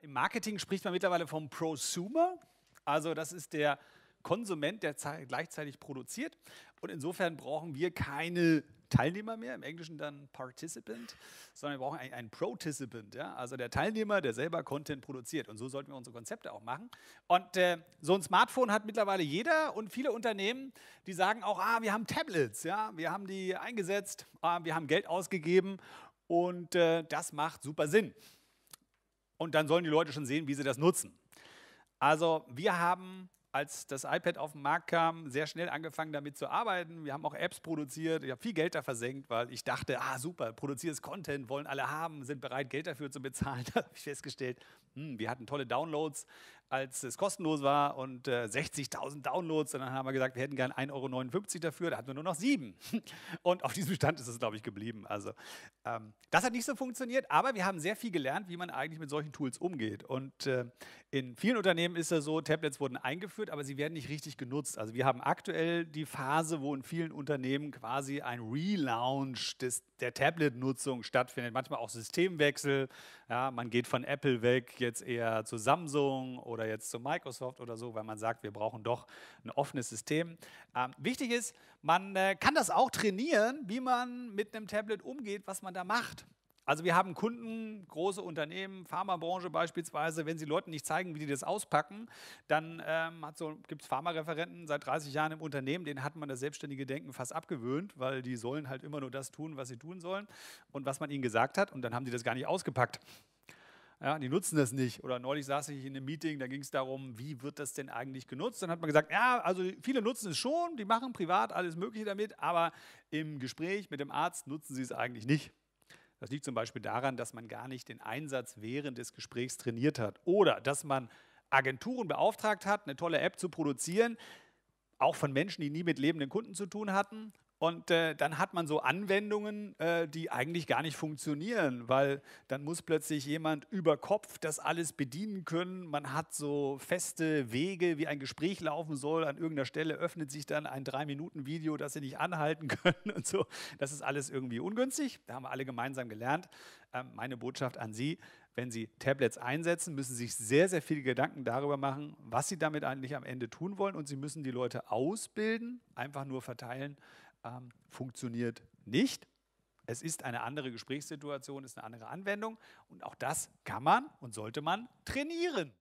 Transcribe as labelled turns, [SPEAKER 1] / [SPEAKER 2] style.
[SPEAKER 1] Im Marketing spricht man mittlerweile vom Prosumer. Also das ist der Konsument, der gleichzeitig produziert. Und insofern brauchen wir keine Teilnehmer mehr, im Englischen dann Participant, sondern wir brauchen einen, einen Proticipant, ja? also der Teilnehmer, der selber Content produziert. Und so sollten wir unsere Konzepte auch machen. Und äh, so ein Smartphone hat mittlerweile jeder und viele Unternehmen, die sagen auch, ah, wir haben Tablets, ja? wir haben die eingesetzt, ah, wir haben Geld ausgegeben und äh, das macht super Sinn und dann sollen die Leute schon sehen, wie sie das nutzen. Also wir haben, als das iPad auf den Markt kam, sehr schnell angefangen damit zu arbeiten. Wir haben auch Apps produziert. Ich habe viel Geld da versenkt, weil ich dachte, ah super, produziertes Content, wollen alle haben, sind bereit, Geld dafür zu bezahlen. Da habe ich festgestellt, hm, wir hatten tolle Downloads, als es kostenlos war und äh, 60.000 Downloads. Und dann haben wir gesagt, wir hätten gern 1,59 Euro dafür. Da hatten wir nur noch sieben. Und auf diesem Stand ist es, glaube ich, geblieben. Also, ähm, das hat nicht so funktioniert, aber wir haben sehr viel gelernt, wie man eigentlich mit solchen Tools umgeht. Und äh, in vielen Unternehmen ist es so, Tablets wurden eingeführt, aber sie werden nicht richtig genutzt. Also, wir haben aktuell die Phase, wo in vielen Unternehmen quasi ein Relaunch des, der Tablet-Nutzung stattfindet. Manchmal auch Systemwechsel. Ja, man geht von Apple weg, jetzt eher zu Samsung oder oder jetzt zu Microsoft oder so, weil man sagt, wir brauchen doch ein offenes System. Ähm, wichtig ist, man äh, kann das auch trainieren, wie man mit einem Tablet umgeht, was man da macht. Also wir haben Kunden, große Unternehmen, Pharmabranche beispielsweise, wenn sie Leuten nicht zeigen, wie die das auspacken, dann ähm, so, gibt es Pharmareferenten seit 30 Jahren im Unternehmen, denen hat man das selbstständige Denken fast abgewöhnt, weil die sollen halt immer nur das tun, was sie tun sollen und was man ihnen gesagt hat und dann haben die das gar nicht ausgepackt. Ja, die nutzen das nicht. Oder neulich saß ich in einem Meeting, da ging es darum, wie wird das denn eigentlich genutzt? Dann hat man gesagt, ja, also viele nutzen es schon, die machen privat alles Mögliche damit, aber im Gespräch mit dem Arzt nutzen sie es eigentlich nicht. Das liegt zum Beispiel daran, dass man gar nicht den Einsatz während des Gesprächs trainiert hat oder dass man Agenturen beauftragt hat, eine tolle App zu produzieren, auch von Menschen, die nie mit lebenden Kunden zu tun hatten und äh, dann hat man so Anwendungen, äh, die eigentlich gar nicht funktionieren, weil dann muss plötzlich jemand über Kopf das alles bedienen können. Man hat so feste Wege, wie ein Gespräch laufen soll. An irgendeiner Stelle öffnet sich dann ein Drei-Minuten-Video, das Sie nicht anhalten können und so. Das ist alles irgendwie ungünstig. Da haben wir alle gemeinsam gelernt. Ähm, meine Botschaft an Sie, wenn Sie Tablets einsetzen, müssen Sie sich sehr, sehr viele Gedanken darüber machen, was Sie damit eigentlich am Ende tun wollen. Und Sie müssen die Leute ausbilden, einfach nur verteilen ähm, funktioniert nicht. Es ist eine andere Gesprächssituation, ist eine andere Anwendung und auch das kann man und sollte man trainieren.